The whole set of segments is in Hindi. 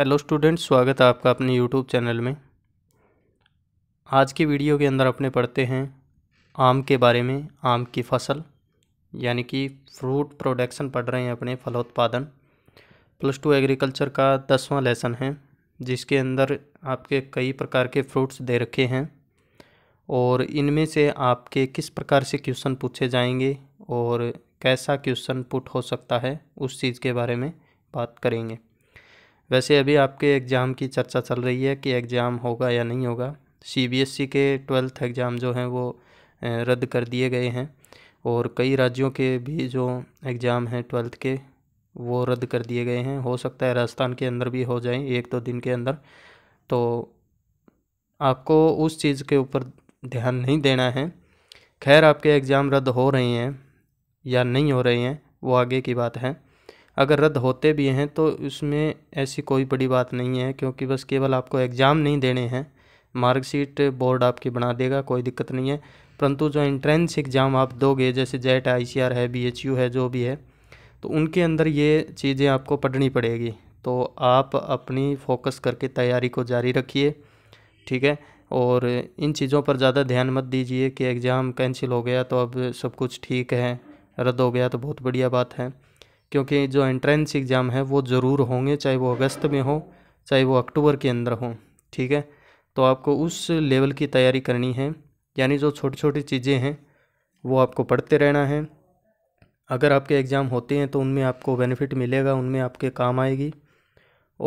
हेलो स्टूडेंट्स स्वागत है आपका अपने यूट्यूब चैनल में आज की वीडियो के अंदर अपने पढ़ते हैं आम के बारे में आम की फसल यानी कि फ्रूट प्रोडक्शन पढ़ रहे हैं अपने फलोत्पादन प्लस टू एग्रीकल्चर का दसवां लेसन है जिसके अंदर आपके कई प्रकार के फ्रूट्स दे रखे हैं और इनमें से आपके किस प्रकार से क्वेश्चन पूछे जाएंगे और कैसा क्वेश्चन पुट हो सकता है उस चीज़ के बारे में बात करेंगे वैसे अभी आपके एग्ज़ाम की चर्चा चल रही है कि एग्ज़ाम होगा या नहीं होगा सीबीएसई e के ट्वेल्थ एग्ज़ाम जो हैं वो रद्द कर दिए गए हैं और कई राज्यों के भी जो एग्ज़ाम हैं ट्वेल्थ के वो रद्द कर दिए गए हैं हो सकता है राजस्थान के अंदर भी हो जाएं एक दो दिन के अंदर तो आपको उस चीज़ के ऊपर ध्यान नहीं देना है खैर आपके एग्ज़ाम रद्द हो रहे हैं या नहीं हो रहे हैं वो आगे की बात है अगर रद्द होते भी हैं तो उसमें ऐसी कोई बड़ी बात नहीं है क्योंकि बस केवल आपको एग्ज़ाम नहीं देने हैं मार्कशीट बोर्ड आपकी बना देगा कोई दिक्कत नहीं है परंतु जो इंट्रेंस एग्ज़ाम आप दोगे जैसे जेट आई है बी है जो भी है तो उनके अंदर ये चीज़ें आपको पढ़नी पड़ेगी तो आप अपनी फोकस करके तैयारी को जारी रखिए ठीक है और इन चीज़ों पर ज़्यादा ध्यान मत दीजिए कि एग्ज़ाम कैंसिल हो गया तो अब सब कुछ ठीक है रद्द हो गया तो बहुत बढ़िया बात है क्योंकि जो एंट्रेंस एग्ज़ाम है वो ज़रूर होंगे चाहे वो अगस्त में हो चाहे वो अक्टूबर के अंदर हो ठीक है तो आपको उस लेवल की तैयारी करनी है यानी जो छोटी छोटी चीज़ें हैं वो आपको पढ़ते रहना है अगर आपके एग्ज़ाम होते हैं तो उनमें आपको बेनिफिट मिलेगा उनमें आपके काम आएगी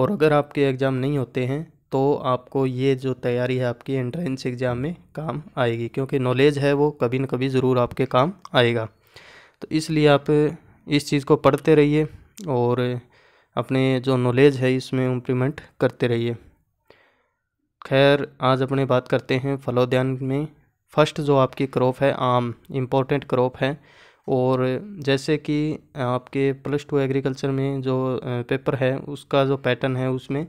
और अगर आपके एग्ज़ाम नहीं होते हैं तो आपको ये जो तैयारी है आपकी एंट्रेंस एग्ज़ाम में काम आएगी क्योंकि नॉलेज है वो कभी न कभी ज़रूर आपके काम आएगा तो इसलिए आप इस चीज़ को पढ़ते रहिए और अपने जो नॉलेज है इसमें इम्प्लीमेंट करते रहिए खैर आज अपने बात करते हैं फलोद्यान में फर्स्ट जो आपकी क्रॉप है आम इम्पोर्टेंट क्रॉप है और जैसे कि आपके प्लस टू एग्रीकल्चर में जो पेपर है उसका जो पैटर्न है उसमें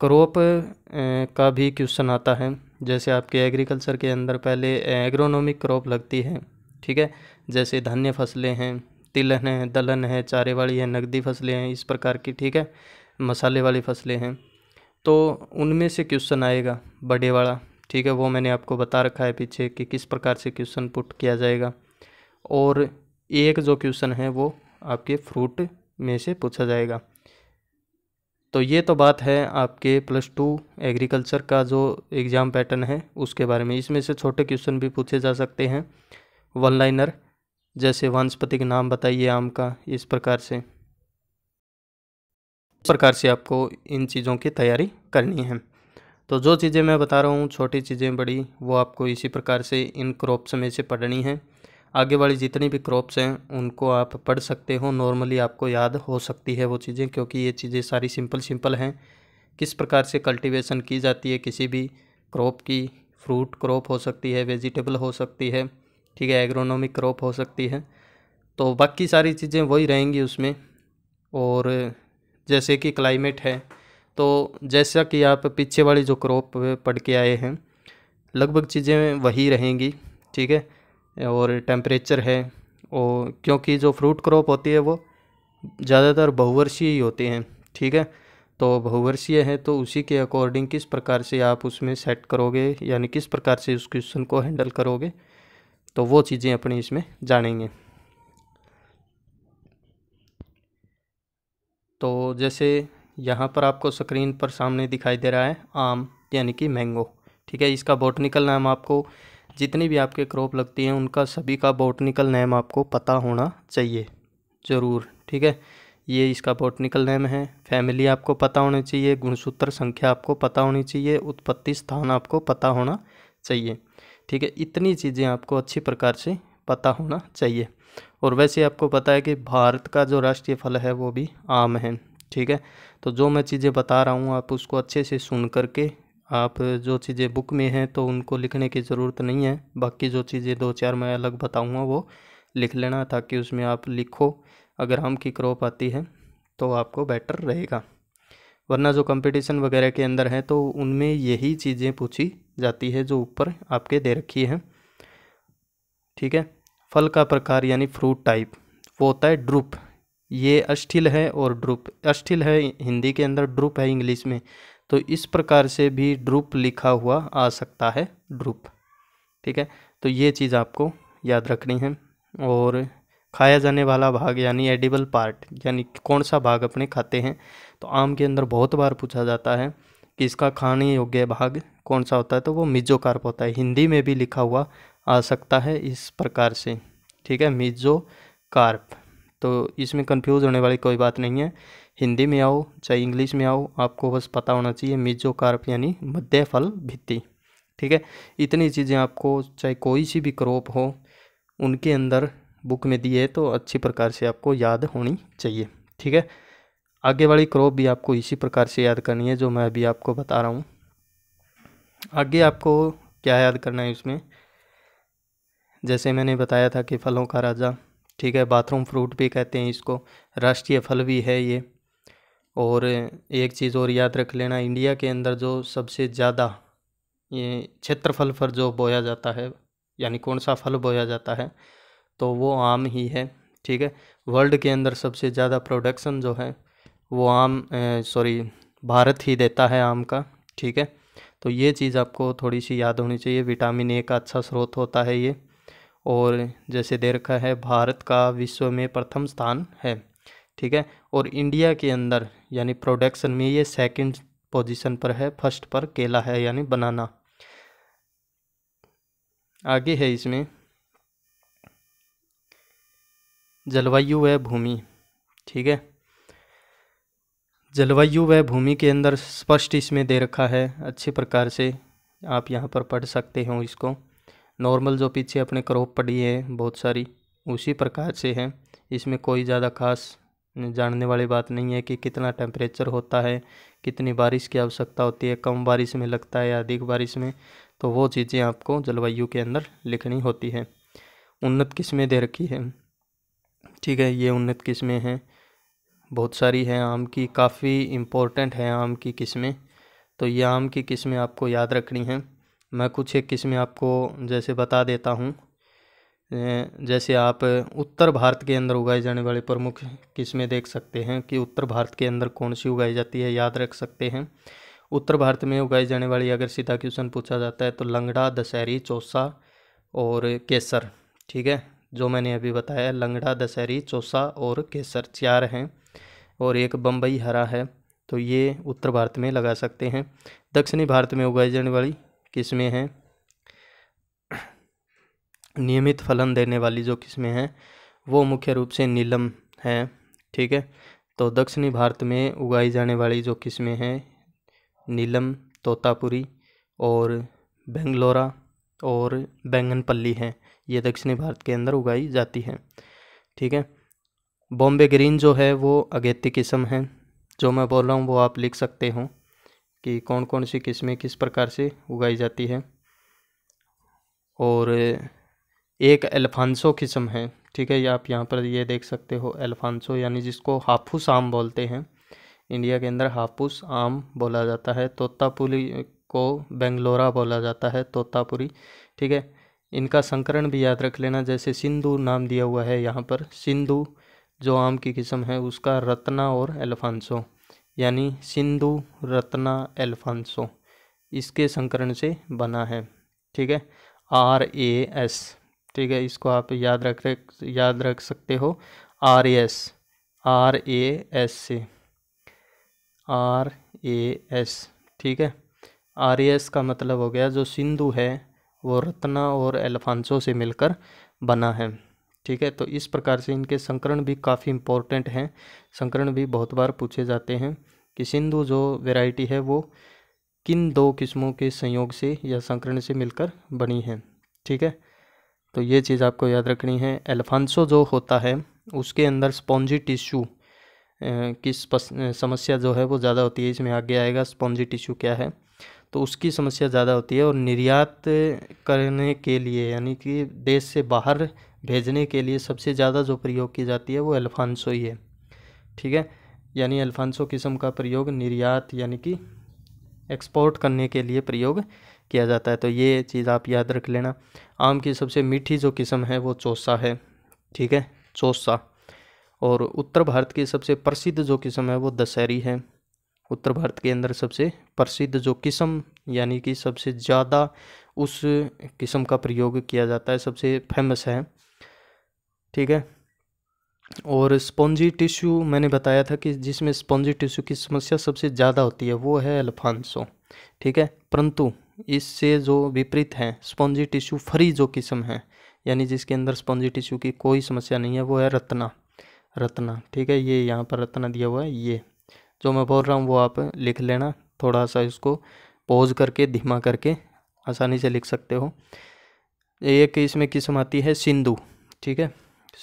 क्रॉप का भी क्वेश्चन आता है जैसे आपके एग्रीकल्चर के अंदर पहले एग्रोनॉमिक क्रॉप लगती है ठीक है जैसे धान्य फसलें हैं तिलहन है दलहन है चारे वाली है नकदी फसलें हैं इस प्रकार की ठीक है मसाले वाली फसलें हैं तो उनमें से क्वेश्चन आएगा बड़े वाला ठीक है वो मैंने आपको बता रखा है पीछे कि किस प्रकार से क्वेश्चन पुट किया जाएगा और एक जो क्वेश्चन है वो आपके फ्रूट में से पूछा जाएगा तो ये तो बात है आपके प्लस टू एग्रीकल्चर का जो एग्ज़ाम पैटर्न है उसके बारे में इसमें से छोटे क्वेश्चन भी पूछे जा सकते हैं वन लाइनर जैसे वनस्पति का नाम बताइए आम का इस प्रकार से इस प्रकार से आपको इन चीज़ों की तैयारी करनी है तो जो चीज़ें मैं बता रहा हूँ छोटी चीज़ें बड़ी वो आपको इसी प्रकार से इन क्रॉप्स में से पढ़नी है आगे वाली जितनी भी क्रॉप्स हैं उनको आप पढ़ सकते हो नॉर्मली आपको याद हो सकती है वो चीज़ें क्योंकि ये चीज़ें सारी सिंपल सिंपल हैं किस प्रकार से कल्टीवेशन की जाती है किसी भी क्रॉप की फ्रूट क्रॉप हो सकती है वेजिटेबल हो सकती है ठीक है एग्रोनॉमिक क्रॉप हो सकती है तो बाकी सारी चीज़ें वही रहेंगी उसमें और जैसे कि क्लाइमेट है तो जैसा कि आप पीछे वाली जो क्रॉप पढ़ के आए हैं लगभग चीज़ें वही रहेंगी ठीक है और टेम्परेचर है और क्योंकि जो फ्रूट क्रॉप होती है वो ज़्यादातर बहुवर्षीय ही होती हैं ठीक है तो बहुवर्षीय है तो उसी के अकॉर्डिंग किस प्रकार से आप उसमें सेट करोगे यानी किस प्रकार से उस क्वेश्चन को हैंडल करोगे तो वो चीज़ें अपनी इसमें जानेंगे तो जैसे यहाँ पर आपको स्क्रीन पर सामने दिखाई दे रहा है आम यानी कि मैंगो ठीक है इसका बॉटनिकल नाम आपको जितनी भी आपके क्रॉप लगती हैं उनका सभी का बोटनिकल नेम आपको पता होना चाहिए ज़रूर ठीक है ये इसका बॉटनिकल नेम है फैमिली आपको पता होनी चाहिए गुणसूत्र संख्या आपको पता होनी चाहिए उत्पत्ति स्थान आपको पता होना चाहिए ठीक है इतनी चीज़ें आपको अच्छी प्रकार से पता होना चाहिए और वैसे आपको पता है कि भारत का जो राष्ट्रीय फल है वो भी आम है ठीक है तो जो मैं चीज़ें बता रहा हूँ आप उसको अच्छे से सुन करके आप जो चीज़ें बुक में हैं तो उनको लिखने की ज़रूरत नहीं है बाकी जो चीज़ें दो चार मैं अलग बताऊँगा वो लिख लेना ताकि उसमें आप लिखो अगर हम की क्रॉप आती है तो आपको बेटर रहेगा वरना जो कंपटीशन वगैरह के अंदर है तो उनमें यही चीज़ें पूछी जाती है जो ऊपर आपके दे रखी है ठीक है फल का प्रकार यानी फ्रूट टाइप वो होता है ड्रुप ये अष्टिल है और ड्रुप अष्टिल है हिंदी के अंदर ड्रुप है इंग्लिश में तो इस प्रकार से भी ड्रुप लिखा हुआ आ सकता है ड्रुप ठीक है तो ये चीज़ आपको याद रखनी है और खाया जाने वाला भाग यानी एडिबल पार्ट यानी कौन सा भाग अपने खाते हैं तो आम के अंदर बहुत बार पूछा जाता है कि इसका खाने योग्य भाग कौन सा होता है तो वो मिजोकार्प होता है हिंदी में भी लिखा हुआ आ सकता है इस प्रकार से ठीक है मिजो कार्प तो इसमें कंफ्यूज होने वाली कोई बात नहीं है हिंदी में आओ चाहे इंग्लिश में आओ आपको बस पता होना चाहिए मिजो कार्प यानी मध्य फल भित्ति ठीक है इतनी चीज़ें आपको चाहे कोई सी भी क्रॉप हो उनके अंदर बुक में दिए तो अच्छी प्रकार से आपको याद होनी चाहिए ठीक है आगे वाली क्रॉप भी आपको इसी प्रकार से याद करनी है जो मैं अभी आपको बता रहा हूँ आगे आपको क्या याद करना है उसमें जैसे मैंने बताया था कि फलों का राजा ठीक है बाथरूम फ्रूट भी कहते हैं इसको राष्ट्रीय फल भी है ये और एक चीज़ और याद रख लेना इंडिया के अंदर जो सबसे ज़्यादा ये क्षेत्रफल पर जो बोया जाता है यानी कौन सा फल बोया जाता है तो वो आम ही है ठीक है वर्ल्ड के अंदर सबसे ज़्यादा प्रोडक्शन जो है वो आम सॉरी भारत ही देता है आम का ठीक है तो ये चीज़ आपको थोड़ी सी याद होनी चाहिए विटामिन ए का अच्छा स्रोत होता है ये और जैसे दे रखा है भारत का विश्व में प्रथम स्थान है ठीक है और इंडिया के अंदर यानी प्रोडक्शन में ये सेकंड पोजीशन पर है फर्स्ट पर केला है यानी बनाना आगे है इसमें जलवायु है भूमि ठीक है जलवायु वह भूमि के अंदर स्पष्ट इसमें दे रखा है अच्छे प्रकार से आप यहाँ पर पढ़ सकते हो इसको नॉर्मल जो पीछे अपने क्रॉप पड़ी है बहुत सारी उसी प्रकार से है इसमें कोई ज़्यादा खास जानने वाली बात नहीं है कि कितना टेम्परेचर होता है कितनी बारिश की आवश्यकता होती है कम बारिश में लगता है या अधिक बारिश में तो वो चीज़ें आपको जलवायु के अंदर लिखनी होती है उन्नत किस्में दे रखी है ठीक है ये उन्नत किस्में हैं बहुत सारी हैं आम की काफ़ी इम्पोर्टेंट हैं आम की किस्में तो ये आम की किस्में आपको याद रखनी हैं मैं कुछ एक किस्में आपको जैसे बता देता हूँ जैसे आप उत्तर भारत के अंदर उगाए जाने वाले प्रमुख किस्में देख सकते हैं कि उत्तर भारत के अंदर कौन सी उगाई जाती है याद रख सकते हैं उत्तर भारत में उगाई जाने वाली अगर सीधा क्वेश्चन पूछा जाता है तो लंगड़ा दशहरी चौसा और केसर ठीक है जो मैंने अभी बताया लंगड़ा दशहरी चौसा और केसर चार हैं और एक बम्बई हरा है तो ये उत्तर भारत में लगा सकते हैं दक्षिणी भारत में उगाई जाने वाली किस्में हैं नियमित फलन देने वाली जो किस्में हैं वो मुख्य रूप से नीलम हैं ठीक है तो दक्षिणी भारत में उगाई जाने वाली जो किस्में हैं नीलम तोतापुरी और बेंगलोरा और बैंगनपल्ली हैं ये दक्षिणी भारत के अंदर उगाई जाती हैं ठीक है बॉम्बे ग्रीन जो है वो अगेती किस्म है जो मैं बोल रहा हूँ वो आप लिख सकते हो कि कौन कौन सी किस्में किस प्रकार से उगाई जाती है और एक एल्फांसो किस्म है ठीक है आप यहाँ पर ये देख सकते हो एल्फांसो यानी जिसको हाफूस आम बोलते हैं इंडिया के अंदर हापुस आम बोला जाता है तोतापुरी को बेंगलोरा बोला जाता है तोतापुरी ठीक है इनका संकरण भी याद रख लेना जैसे सिंधु नाम दिया हुआ है यहाँ पर सिंधु जो आम की किस्म है उसका रत्ना और एल्फांसो यानी सिंधु रत्ना एल्फांसो इसके संकरण से बना है ठीक है आर ए एस ठीक है इसको आप याद रख याद रख सकते हो R S R A S से आर ए एस ठीक है आर एस का मतलब हो गया जो सिंधु है वो रत्ना और एल्फांसो से मिलकर बना है ठीक है तो इस प्रकार से इनके संकरण भी काफ़ी इम्पोर्टेंट हैं संकरण भी बहुत बार पूछे जाते हैं कि सिंधु जो वेराइटी है वो किन दो किस्मों के संयोग से या संकरण से मिलकर बनी है ठीक है तो ये चीज़ आपको याद रखनी है एल्फांसो जो होता है उसके अंदर स्पॉन्जी टिश्यू की समस्या जो है वो ज़्यादा होती है इसमें आगे आएगा स्पॉन्जी टिश्यू क्या है तो उसकी समस्या ज़्यादा होती है और निर्यात करने के लिए यानी कि देश से बाहर भेजने के लिए सबसे ज़्यादा जो प्रयोग की जाती है वो अल्फांसो ही है ठीक है यानी अल्फांसो किस्म का प्रयोग निर्यात यानी कि एक्सपोर्ट करने के लिए प्रयोग किया जाता है तो ये चीज़ आप याद रख लेना आम की सबसे मीठी जो किस्म है वो चौसा है ठीक है चौसा और उत्तर भारत की सबसे प्रसिद्ध जो किस्म है वो दशहरी है उत्तर भारत के अंदर सबसे प्रसिद्ध जो किस्म यानी कि सबसे ज़्यादा उस किस्म का प्रयोग किया जाता है सबसे फेमस है ठीक है और स्पॉन्जी टिश्यू मैंने बताया था कि जिसमें स्पॉन्जी टिश्यू की समस्या सबसे ज़्यादा होती है वो है अल्फांसो ठीक है परंतु इससे जो विपरीत हैं स्पॉन्जी टिश्यू फ्री जो किस्म है यानी जिसके अंदर स्पॉन्जी टिश्यू की कोई समस्या नहीं है वो है रत्ना रत्ना ठीक है ये यहाँ पर रत्ना दिया हुआ है ये जो मैं बोल रहा हूँ वो आप लिख लेना थोड़ा सा इसको पॉज करके धीमा करके आसानी से लिख सकते हो एक इसमें किस्म आती है सिंधु ठीक है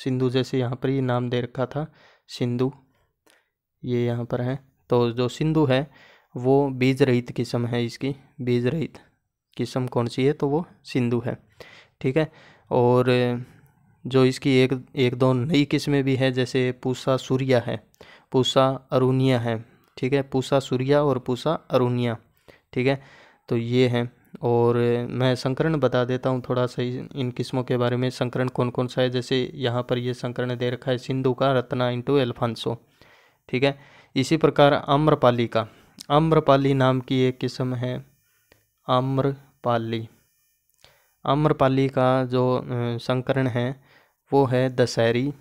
सिंधु जैसे यहाँ पर ये नाम दे रखा था सिंधु ये यहाँ पर है तो जो सिंधु है वो बीज रहित किस्म है इसकी बीज रहित किस्म कौन सी है तो वो सिंधु है ठीक है और जो इसकी एक एक दो नई किस्में भी हैं जैसे पूसा सूर्या है पूसा अरुनिया है ठीक है पूसा सूर्या और पूसा अरुनिया ठीक है तो ये हैं और मैं संकरण बता देता हूँ थोड़ा सा इन किस्मों के बारे में संकरण कौन कौन सा है जैसे यहाँ पर ये संकरण दे रखा है सिंधु का रत्ना इंटू एल्फांसो ठीक है इसी प्रकार आम्रपाली का आम्रपाली नाम की एक किस्म है आम्रपाली आम्रपाली का जो संकरण है वो है दशहरी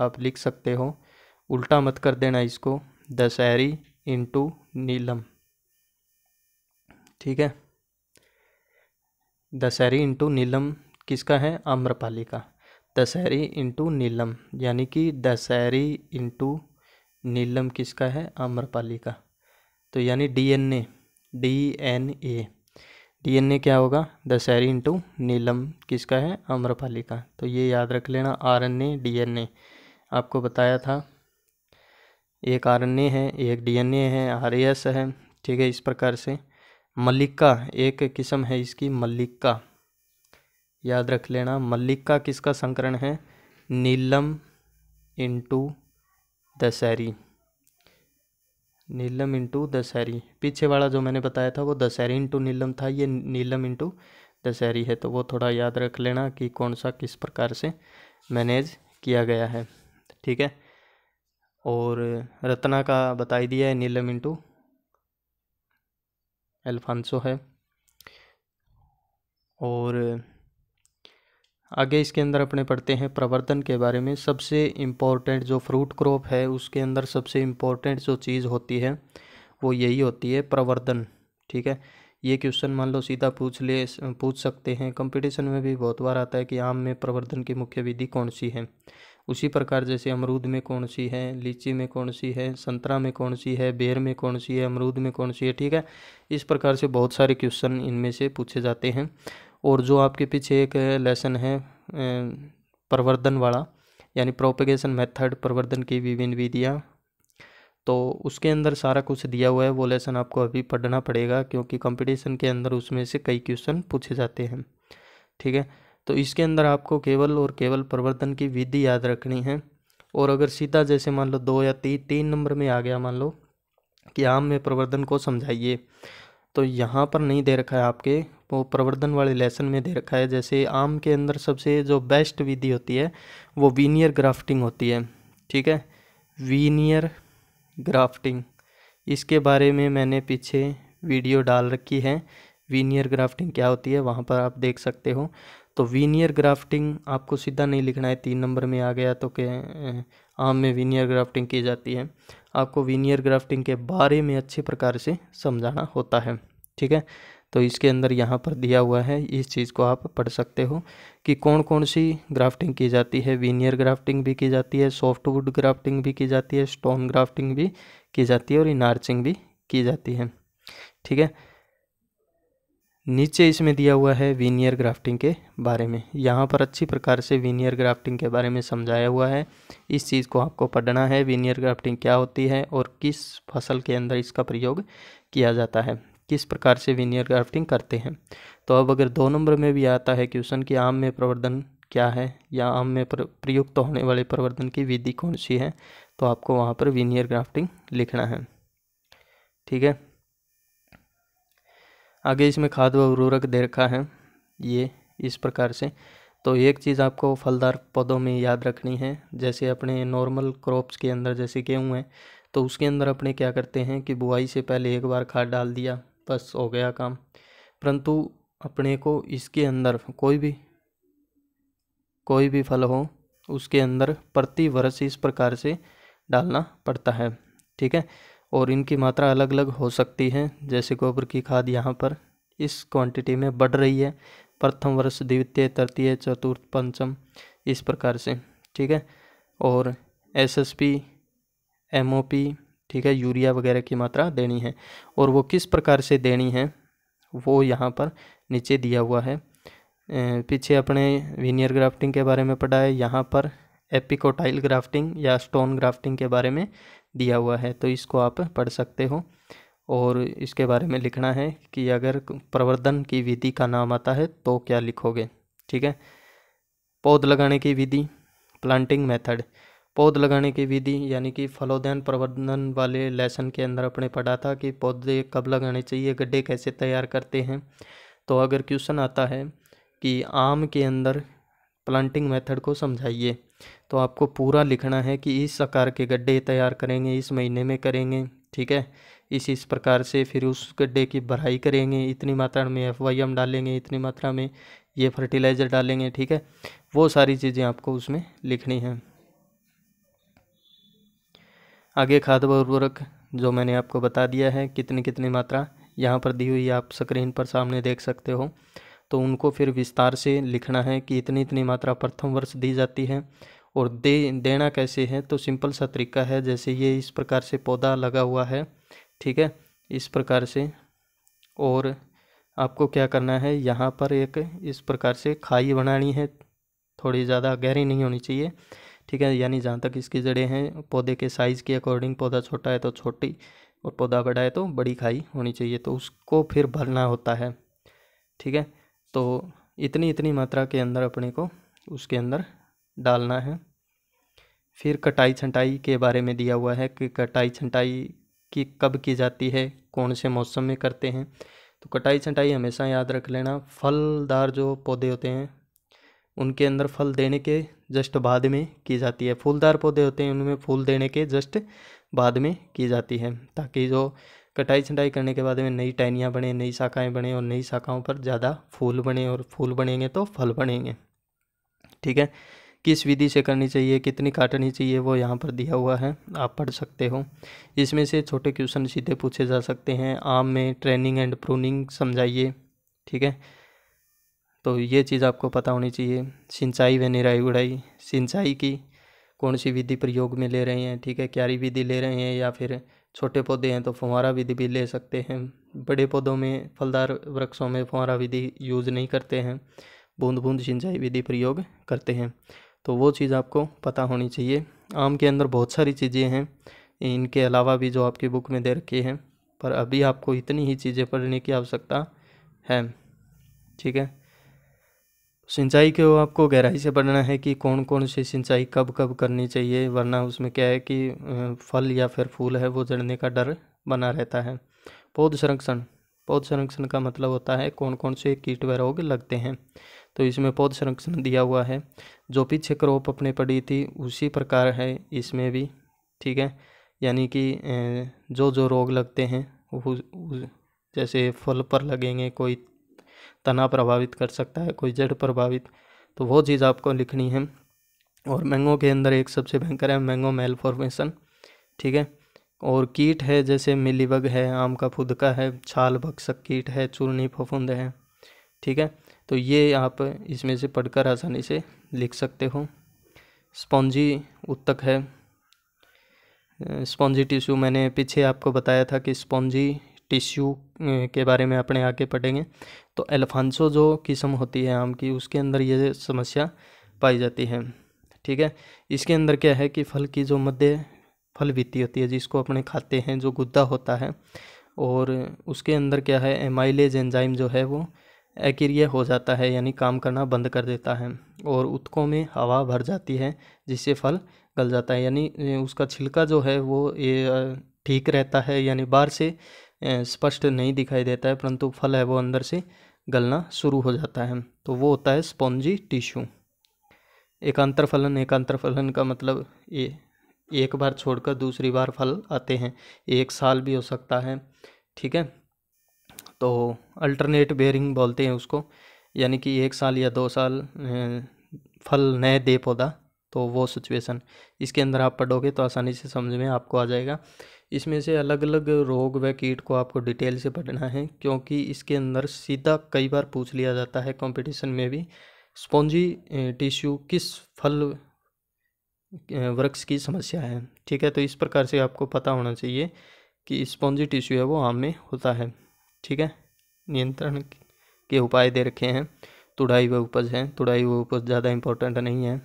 आप लिख सकते हो उल्टा मत कर देना इसको दशहरी इंटू नीलम ठीक है दशहरी इंटू नीलम किसका है आम्रपाली का दशहरी इंटू नीलम यानी कि दशहरी इंटू नीलम किसका है आम्रपाली का तो यानी डीएनए डीएनए डीएनए क्या होगा दशहरी इंटू नीलम किसका है आम्रपाली का तो ये याद रख लेना आरएनए डीएनए आपको बताया था एक आरएनए है एक डीएनए है एस है ठीक है इस प्रकार से मल्लिका एक किस्म है इसकी मल्लिका याद रख लेना मल्लिका किसका संकरण है नीलम इंटू दशहरी नीलम इंटू दशहरी पीछे वाला जो मैंने बताया था वो दशहरी इंटू नीलम था ये नीलम इंटू दशहरी है तो वो थोड़ा याद रख लेना कि कौन सा किस प्रकार से मैनेज किया गया है ठीक है और रत्ना का बताई दिया है नीलम इंटू एल्फांसो है और आगे इसके अंदर अपने पढ़ते हैं प्रवर्तन के बारे में सबसे इम्पोर्टेंट जो फ्रूट क्रॉप है उसके अंदर सबसे इम्पोर्टेंट जो चीज़ होती है वो यही होती है प्रवर्तन ठीक है ये क्वेश्चन मान लो सीधा पूछ ले पूछ सकते हैं कंपटीशन में भी बहुत बार आता है कि आम में प्रवर्धन की मुख्य विधि कौन सी है उसी प्रकार जैसे अमरूद में कौन सी है लीची में कौन सी है संतरा में कौन सी है बेर में कौन सी है अमरूद में कौन सी है ठीक है इस प्रकार से बहुत सारे क्वेश्चन इनमें से पूछे जाते हैं और जो आपके पीछे एक लेसन है प्रवर्धन वाला यानी प्रोपेगेशन मेथड प्रवर्धन की विभिन्न विधियाँ तो उसके अंदर सारा कुछ दिया हुआ है वो लेसन आपको अभी पढ़ना पड़ेगा क्योंकि कंपटीशन के अंदर उसमें से कई क्वेश्चन पूछे जाते हैं ठीक है तो इसके अंदर आपको केवल और केवल प्रवर्तन की विधि याद रखनी है और अगर सीधा जैसे मान लो दो या ती, तीन नंबर में आ गया मान लो कि आम में प्रवर्धन को समझाइए तो यहाँ पर नहीं दे रखा है आपके वो प्रवर्धन वाले लेसन में दे रखा है जैसे आम के अंदर सबसे जो बेस्ट विधि होती है वो वीनियर ग्राफ्टिंग होती है ठीक है वीनियर ग्राफ्टिंग इसके बारे में मैंने पीछे वीडियो डाल रखी है वीनियर ग्राफ्टिंग क्या होती है वहाँ पर आप देख सकते हो तो वीनियर ग्राफ्टिंग आपको सीधा नहीं लिखना है तीन नंबर में आ गया तो के आम में वीनियर ग्राफ्टिंग की जाती है आपको वीनियर ग्राफ्टिंग के बारे में अच्छे प्रकार से समझाना होता है ठीक है तो इसके अंदर यहाँ पर दिया हुआ है इस चीज़ को आप पढ़ सकते हो कि कौन कौन सी ग्राफ्टिंग की जाती है वीनियर ग्राफ्टिंग भी की जाती है सॉफ्टवुड ग्राफ्टिंग भी की जाती है स्टोन ग्राफ्टिंग भी की जाती है और इनार्चिंग भी की जाती है ठीक है नीचे इसमें दिया हुआ है वीनियर ग्राफ्टिंग के बारे में यहाँ पर अच्छी प्रकार से वीनियर ग्राफ्टिंग के बारे में समझाया हुआ है इस चीज़ को आपको पढ़ना है वीनियर ग्राफ्टिंग क्या होती है और किस फसल के अंदर इसका प्रयोग किया जाता है किस प्रकार से वीनियर ग्राफ्टिंग करते हैं तो अब अगर दो नंबर में भी आता है क्वेश्चन कि आम में प्रवर्धन क्या है या आम में प्रयुक्त तो होने वाले प्रवर्धन की विधि कौन सी है तो आपको वहाँ पर वीनियर ग्राफ्टिंग लिखना है ठीक है आगे इसमें खाद व उर्वरक दे रखा है ये इस प्रकार से तो एक चीज़ आपको फलदार पौधों में याद रखनी है जैसे अपने नॉर्मल क्रॉप्स के अंदर जैसे गेहूँ हैं तो उसके अंदर अपने क्या करते हैं कि बुआई से पहले एक बार खाद डाल दिया बस हो गया काम परंतु अपने को इसके अंदर कोई भी कोई भी फल हो उसके अंदर प्रति वर्ष इस प्रकार से डालना पड़ता है ठीक है और इनकी मात्रा अलग अलग हो सकती है जैसे गोबर की खाद यहाँ पर इस क्वांटिटी में बढ़ रही है प्रथम वर्ष द्वितीय तृतीय चतुर्थ पंचम इस प्रकार से ठीक है और एसएसपी एमओपी ठीक है यूरिया वगैरह की मात्रा देनी है और वो किस प्रकार से देनी है वो यहाँ पर नीचे दिया हुआ है पीछे अपने वीनियर ग्राफ्टिंग के बारे में पढ़ा है यहाँ पर एपिकोटाइल ग्राफ्टिंग या स्टोन ग्राफ्टिंग के बारे में दिया हुआ है तो इसको आप पढ़ सकते हो और इसके बारे में लिखना है कि अगर प्रवर्धन की विधि का नाम आता है तो क्या लिखोगे ठीक है पौध लगाने की विधि प्लांटिंग मेथड पौध लगाने की विधि यानी कि फलोद्यान प्रवर्धन वाले लेसन के अंदर अपने पढ़ा था कि पौधे कब लगाने चाहिए गड्ढे कैसे तैयार करते हैं तो अगर क्वेश्चन आता है कि आम के अंदर प्लांटिंग मेथड को समझाइए तो आपको पूरा लिखना है कि इस आकार के गड्ढे तैयार करेंगे इस महीने में करेंगे ठीक है इस इस प्रकार से फिर उस गड्ढे की भराई करेंगे इतनी मात्रा में एफ वाई एम डालेंगे इतनी मात्रा में ये फर्टिलाइज़र डालेंगे ठीक है वो सारी चीज़ें आपको उसमें लिखनी हैं आगे खाद व उर्वरक जो मैंने आपको बता दिया है कितनी कितनी मात्रा यहाँ पर दी हुई आप स्क्रीन पर सामने देख सकते हो तो उनको फिर विस्तार से लिखना है कि इतनी इतनी मात्रा प्रथम वर्ष दी जाती है और दे देना कैसे है तो सिंपल सा तरीका है जैसे ये इस प्रकार से पौधा लगा हुआ है ठीक है इस प्रकार से और आपको क्या करना है यहाँ पर एक इस प्रकार से खाई बनानी है थोड़ी ज़्यादा गहरी नहीं होनी चाहिए ठीक है यानी जहाँ तक इसकी जड़ें हैं पौधे के साइज़ के अकॉर्डिंग पौधा छोटा है तो छोटी और पौधा बड़ा है तो बड़ी खाई होनी चाहिए तो उसको फिर भरना होता है ठीक है तो इतनी इतनी मात्रा के अंदर अपने को उसके अंदर डालना है फिर कटाई छंटाई के बारे में दिया हुआ है कि कटाई छंटाई की कब की जाती है कौन से मौसम में करते हैं तो कटाई छंटाई हमेशा याद रख लेना फलदार जो पौधे होते हैं उनके अंदर फल देने के जस्ट बाद में की जाती है फूलदार पौधे होते हैं उनमें फूल देने के जस्ट बाद में की जाती है ताकि जो कटाई छंटाई करने के बाद में नई टहनियाँ बने नई शाखाएँ बने और नई शाखाओं पर ज़्यादा फूल बने और फूल बनेंगे तो फल बनेंगे ठीक है किस विधि से करनी चाहिए कितनी काटनी चाहिए वो यहाँ पर दिया हुआ है आप पढ़ सकते हो इसमें से छोटे क्वेश्चन सीधे पूछे जा सकते हैं आम में ट्रेनिंग एंड प्रूनिंग समझाइए ठीक है तो ये चीज़ आपको पता होनी चाहिए सिंचाई व निराई उड़ाई सिंचाई की कौन सी विधि प्रयोग में ले रहे हैं ठीक है क्यारी विधि ले रहे हैं या फिर छोटे पौधे हैं तो फुहारा विधि भी ले सकते हैं बड़े पौधों में फलदार वृक्षों में फुहारा विधि यूज़ नहीं करते हैं बूंद बूंद सिंचाई विधि प्रयोग करते हैं तो वो चीज़ आपको पता होनी चाहिए आम के अंदर बहुत सारी चीज़ें हैं इनके अलावा भी जो आपकी बुक में दे रखी हैं पर अभी आपको इतनी ही चीज़ें पढ़ने की आवश्यकता है ठीक है सिंचाई को आपको गहराई से पढ़ना है कि कौन कौन सी सिंचाई कब कब करनी चाहिए वरना उसमें क्या है कि फल या फिर फूल है वो जड़ने का डर बना रहता है पौध संरक्षण पौध संरक्षण का मतलब होता है कौन कौन से कीट व रोग लगते हैं तो इसमें पौध संरक्षण दिया हुआ है जो पीछे क्रॉप अपने पड़ी थी उसी प्रकार है इसमें भी ठीक है यानी कि जो जो रोग लगते हैं जैसे फल पर लगेंगे कोई तना प्रभावित कर सकता है कोई जड़ प्रभावित तो वो चीज़ आपको लिखनी है और मैंगो के अंदर एक सबसे भयंकर है मैंगो मेल फॉर्मेशन ठीक है और कीट है जैसे मिलीबग है आम का फुदका है छाल बक्सक कीट है चूर्णी फफुंद है ठीक है तो ये आप इसमें से पढ़कर आसानी से लिख सकते हो स्पॉन्जी उत्तक है स्पॉन्जी टिश्यू मैंने पीछे आपको बताया था कि स्पॉन्जी टिश्यू के बारे में अपने आगे पढ़ेंगे तो एल्फांसो जो किस्म होती है आम की उसके अंदर ये समस्या पाई जाती है ठीक है इसके अंदर क्या है कि फल की जो मध्य फल वित्ती होती है जिसको अपने खाते हैं जो गुद्दा होता है और उसके अंदर क्या है एमाइलेज एंजाइम जो है वो एक्रिय हो जाता है यानी काम करना बंद कर देता है और उत्कों में हवा भर जाती है जिससे फल गल जाता है यानी उसका छिलका जो है वो ये ठीक रहता है यानी बाहर से स्पष्ट नहीं दिखाई देता है परंतु फल है वो अंदर से गलना शुरू हो जाता है तो वो होता है स्पॉन्जी टिश्यू एकांतर फलन एकांतर फलन का मतलब ये एक बार छोड़कर दूसरी बार फल आते हैं एक साल भी हो सकता है ठीक है तो अल्टरनेट बेयरिंग बोलते हैं उसको यानी कि एक साल या दो साल फल नए दे पौधा तो वो सिचुएशन इसके अंदर आप पढ़ोगे तो आसानी से समझ में आपको आ जाएगा इसमें से अलग अलग रोग व कीट को आपको डिटेल से पढ़ना है क्योंकि इसके अंदर सीधा कई बार पूछ लिया जाता है कंपटीशन में भी स्पॉन्जी टिश्यू किस फल वृक्ष की समस्या है ठीक है तो इस प्रकार से आपको पता होना चाहिए कि स्पॉन्जी टिश्यू है वो आम में होता है ठीक है नियंत्रण के उपाय दे रखे हैं तुड़ाई व उपज है तुड़ाई व उपज ज़्यादा इम्पोर्टेंट नहीं है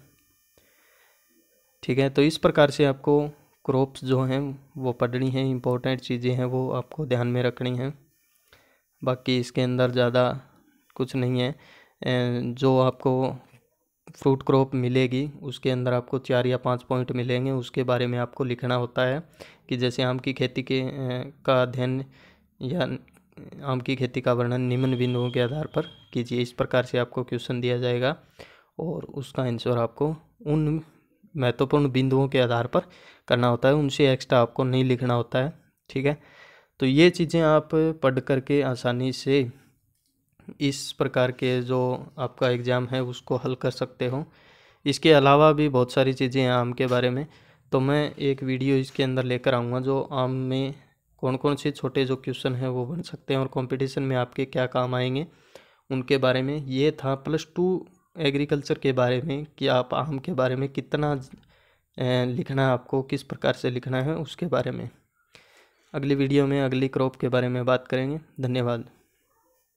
ठीक है तो इस प्रकार से आपको क्रॉप्स जो हैं वो पढ़नी हैं इम्पोर्टेंट चीज़ें हैं वो आपको ध्यान में रखनी हैं बाकी इसके अंदर ज़्यादा कुछ नहीं है जो आपको फ्रूट क्रॉप मिलेगी उसके अंदर आपको चार या पाँच पॉइंट मिलेंगे उसके बारे में आपको लिखना होता है कि जैसे आम की खेती के का अध्ययन या आम की खेती का वर्णन निम्न बिंदुओं के आधार पर कीजिए इस प्रकार से आपको क्वेश्चन दिया जाएगा और उसका आंसर आपको उन महत्वपूर्ण बिंदुओं के आधार पर करना होता है उनसे एक्स्ट्रा आपको नहीं लिखना होता है ठीक है तो ये चीज़ें आप पढ़ करके आसानी से इस प्रकार के जो आपका एग्ज़ाम है उसको हल कर सकते हो इसके अलावा भी बहुत सारी चीज़ें हैं आम के बारे में तो मैं एक वीडियो इसके अंदर लेकर आऊँगा जो आम में कौन कौन से छोटे जो क्वेश्चन हैं वो बन सकते हैं और कंपटीशन में आपके क्या काम आएंगे उनके बारे में ये था प्लस टू एग्रीकल्चर के बारे में कि आप आम के बारे में कितना लिखना है आपको किस प्रकार से लिखना है उसके बारे में अगली वीडियो में अगली क्रॉप के बारे में बात करेंगे धन्यवाद